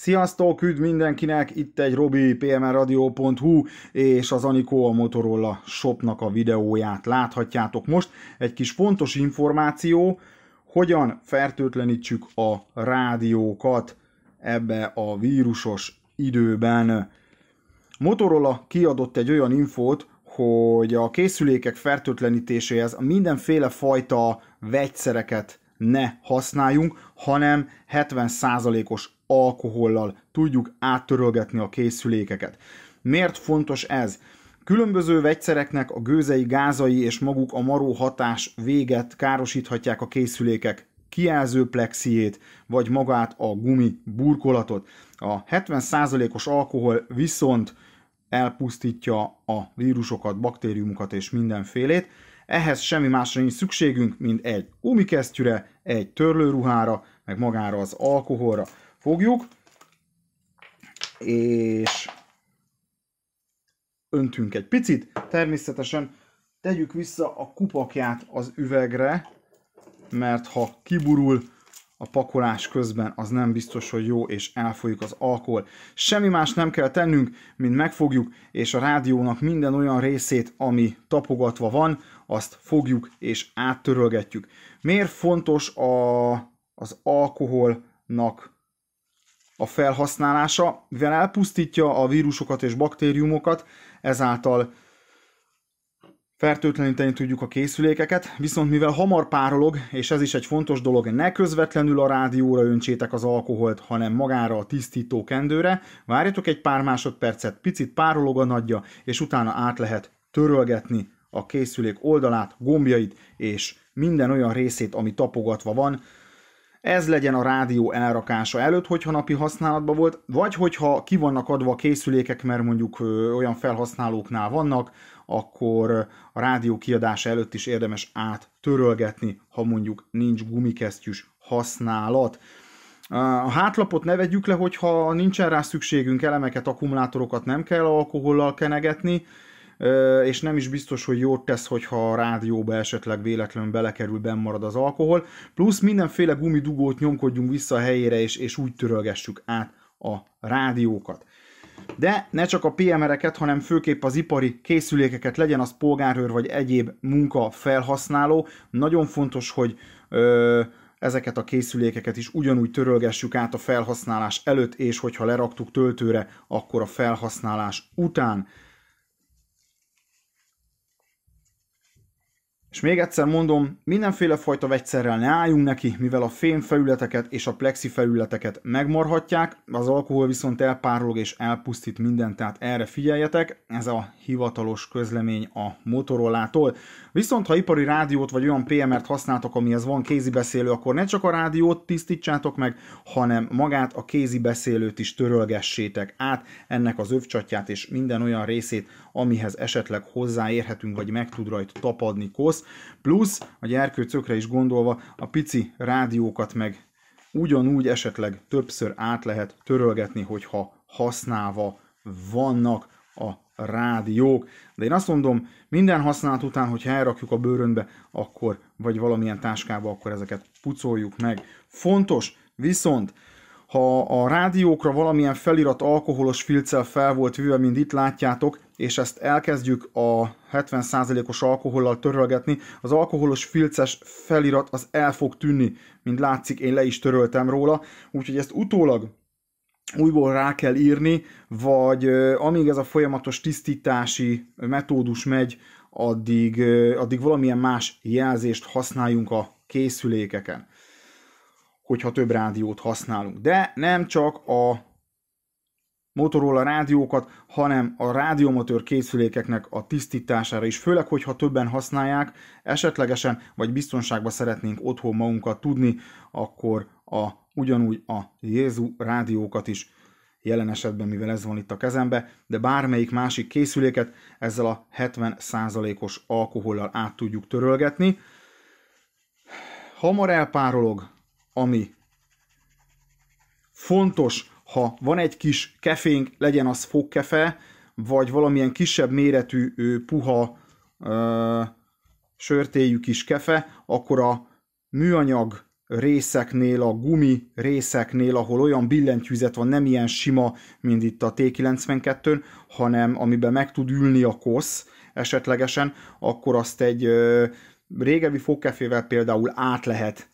Sziasztok, üdv mindenkinek! Itt egy Robi pmradio.hu és az Anikó a Motorola shopnak a videóját láthatjátok most. Egy kis fontos információ, hogyan fertőtlenítsük a rádiókat ebbe a vírusos időben. Motorola kiadott egy olyan infót, hogy a készülékek fertőtlenítéséhez mindenféle fajta vegyszereket ne használjunk, hanem 70%-os alkohollal tudjuk áttörölgetni a készülékeket. Miért fontos ez? Különböző vegyszereknek a gőzei, gázai és maguk a maró hatás véget károsíthatják a készülékek kijelző plexiét, vagy magát a gumi burkolatot. A 70%-os alkohol viszont elpusztítja a vírusokat, baktériumokat és mindenfélét, ehhez semmi másra nincs szükségünk, mint egy gumikesztyűre, egy törlőruhára, meg magára az alkoholra fogjuk, és öntünk egy picit, természetesen tegyük vissza a kupakját az üvegre, mert ha kiburul, a pakolás közben az nem biztos, hogy jó, és elfolyik az alkohol. Semmi más nem kell tennünk, mint megfogjuk, és a rádiónak minden olyan részét, ami tapogatva van, azt fogjuk és áttörölgetjük. Miért fontos a, az alkoholnak a felhasználása, mivel elpusztítja a vírusokat és baktériumokat, ezáltal Fertőtleníteni tudjuk a készülékeket, viszont mivel hamar párolog, és ez is egy fontos dolog, ne közvetlenül a rádióra öntsétek az alkoholt, hanem magára a tisztító kendőre, várjatok egy pár másodpercet, picit párolog a nagyja, és utána át lehet törölgetni a készülék oldalát, gombjait, és minden olyan részét, ami tapogatva van, ez legyen a rádió elrakása előtt, hogyha napi használatban volt, vagy hogyha ki vannak adva a készülékek, mert mondjuk olyan felhasználóknál vannak, akkor a rádió kiadása előtt is érdemes áttörölgetni, ha mondjuk nincs gumikesztyűs használat. A hátlapot ne vegyük le, hogyha nincsen rá szükségünk, elemeket, akkumulátorokat nem kell alkohollal kenegetni, és nem is biztos, hogy jót tesz, hogyha a rádióba esetleg véletlenül belekerül, marad az alkohol. Plusz mindenféle gumidugót nyomkodjunk vissza a helyére, és, és úgy törölgessük át a rádiókat. De ne csak a PMR-eket, hanem főképp az ipari készülékeket, legyen az polgárőr vagy egyéb munka felhasználó. Nagyon fontos, hogy ö, ezeket a készülékeket is ugyanúgy törölgessük át a felhasználás előtt, és hogyha leraktuk töltőre, akkor a felhasználás után. És még egyszer mondom, mindenféle fajta vegyszerrel ne álljunk neki, mivel a fém felületeket és a plexi felületeket megmarhatják, az alkohol viszont elpárolog és elpusztít mindent, tehát erre figyeljetek, ez a hivatalos közlemény a Motorolától. Viszont ha ipari rádiót vagy olyan PMR-t használtok, amihez van kézi beszélő, akkor ne csak a rádiót tisztítsátok meg, hanem magát a kézi beszélőt is törölgessétek át, ennek az övcsatját és minden olyan részét, amihez esetleg hozzáérhetünk, vagy meg tud rajta tapadni kosz, Plusz a gyerkőcökre is gondolva a pici rádiókat meg ugyanúgy esetleg többször át lehet törölgetni, hogyha használva vannak a rádiók. De én azt mondom, minden használat után, hogyha elrakjuk a bőrönbe, akkor, vagy valamilyen táskába, akkor ezeket pucoljuk meg. Fontos, viszont ha a rádiókra valamilyen felirat alkoholos filccel fel volt vőve, mint itt látjátok, és ezt elkezdjük a 70%-os alkohollal törölgetni, az alkoholos filces felirat az el fog tűnni, mint látszik, én le is töröltem róla, úgyhogy ezt utólag újból rá kell írni, vagy amíg ez a folyamatos tisztítási metódus megy, addig, addig valamilyen más jelzést használjunk a készülékeken hogyha több rádiót használunk. De nem csak a Motorola rádiókat, hanem a rádiomotor készülékeknek a tisztítására is, főleg, hogyha többen használják, esetlegesen vagy biztonságban szeretnénk otthon magunkat tudni, akkor a, ugyanúgy a Jézu rádiókat is jelen esetben, mivel ez van itt a kezembe, de bármelyik másik készüléket ezzel a 70%-os alkohollal át tudjuk törölgetni. Hamar elpárolog, ami fontos ha van egy kis kefénk, legyen az fogkefe, vagy valamilyen kisebb méretű puha ö, sörtéjű kis kefe, akkor a műanyag részeknél, a gumi részeknél, ahol olyan billentyűzet van, nem ilyen sima, mint itt a T92-n, hanem amiben meg tud ülni a kosz esetlegesen, akkor azt egy ö, régebbi fogkefével például át lehet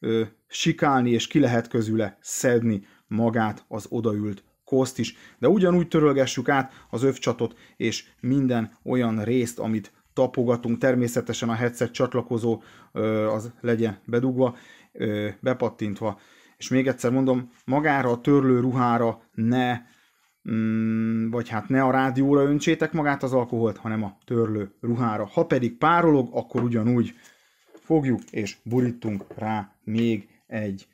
ö, sikálni, és ki lehet közüle szedni magát az odaült koszt is. De ugyanúgy törölgessük át az övcsatot, és minden olyan részt, amit tapogatunk, természetesen a headset csatlakozó ö, az legyen bedugva, ö, bepattintva. És még egyszer mondom, magára a törlő ruhára ne mm, vagy hát ne a rádióra öntsétek magát az alkoholt, hanem a törlő ruhára. Ha pedig párolog, akkor ugyanúgy fogjuk és borítunk rá még egy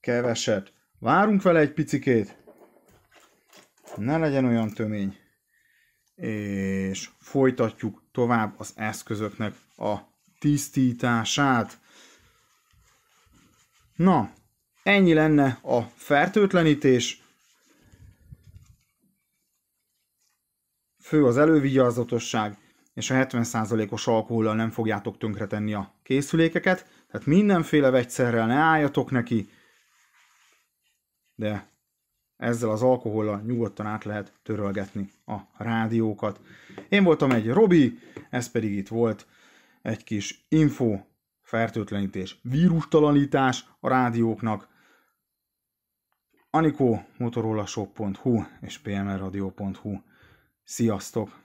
keveset. Várunk vele egy picikét, ne legyen olyan tömény, és folytatjuk tovább az eszközöknek a tisztítását. Na, ennyi lenne a fertőtlenítés. Fő az elővigyázatosság, és a 70%-os alkohollal nem fogjátok tönkretenni a készülékeket. Tehát mindenféle vegyszerrel ne álljatok neki, de ezzel az alkohollal nyugodtan át lehet törölgetni a rádiókat. Én voltam egy Robi, ez pedig itt volt egy kis info, fertőtlenítés, vírustalanítás a rádióknak. Anikó, motorolashop.hu és PMRadio.hu. Sziasztok!